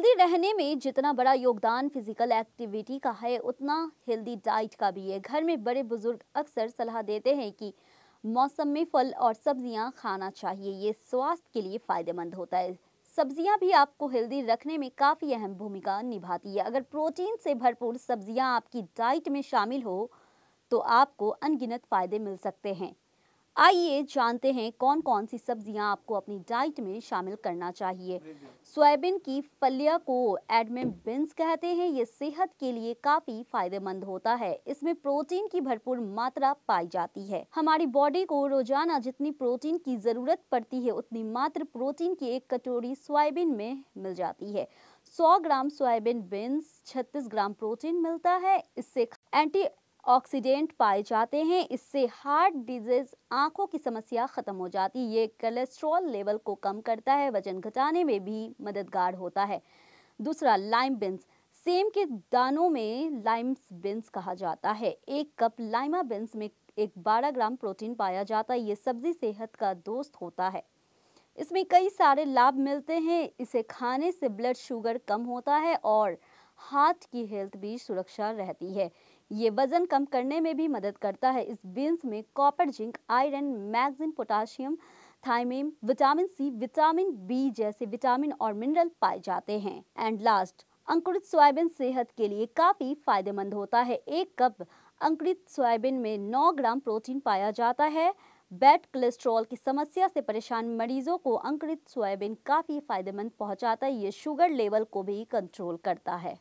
healthy रहने में जितना बड़ा योगदान फिजिकल एक्टिविटी का है उतना हेल्दी डाइट का भी है घर में बड़े बुजुर्ग अक्सर सलाह देते हैं कि मौसम में फल और सब्जियां खाना चाहिए ये स्वास्थ्य के लिए फायदेमंद होता है सब्जियां भी आपको हेल्दी रखने में काफ़ी अहम भूमिका निभाती है अगर प्रोटीन से भरपूर सब्जियां आपकी डाइट में शामिल हो तो आपको अनगिनत फायदे मिल सकते हैं आइए जानते हैं कौन कौन सी सब्जियां आपको अपनी डाइट में शामिल करना चाहिए सोयाबीन की फलिया को एडमिन बिन्स कहते हैं ये सेहत के लिए काफ़ी फायदेमंद होता है इसमें प्रोटीन की भरपूर मात्रा पाई जाती है हमारी बॉडी को रोजाना जितनी प्रोटीन की ज़रूरत पड़ती है उतनी मात्र प्रोटीन की एक कटोरी सोयाबीन में मिल जाती है 100 gram soybean beans 36 gram protein मिलता है इससे एंटी ऑक्सीडेंट पाए जाते हैं इससे हार्ट डिजीज आंखों की समस्या ख़त्म हो जाती ये कोलेस्ट्रॉल लेवल को कम करता है वजन घटाने में भी मददगार होता है दूसरा लाइम बिन्स सेम के दानों में लाइम्स बिन्स कहा जाता है एक कप लाइमा बिन्स में एक 12 ग्राम प्रोटीन पाया जाता है ये सब्जी सेहत का दोस्त होता है इसमें कई सारे लाभ मिलते हैं इसे खाने से ब्लड शुगर कम होता है और हार्ट की हेल्थ भी सुरक्षा रहती है ये वजन कम करने में भी मदद करता है इस बीन्स में copper zinc iron magnesium potassium thiamine vitamin C vitamin B जैसे विटामिन और मिनरल पाए जाते हैं एंड लास्ट अंकुरित सोयाबीन सेहत के लिए काफ़ी फायदेमंद होता है एक कप अंकुरित सोयाबीन में 9 ग्राम प्रोटीन पाया जाता है बैड कोलेस्ट्रॉल की समस्या से परेशान मरीजों को अंकुरित सोयाबीन काफ़ी फायदेमंद पहुंचाता है ये शुगर लेवल को भी कंट्रोल करता है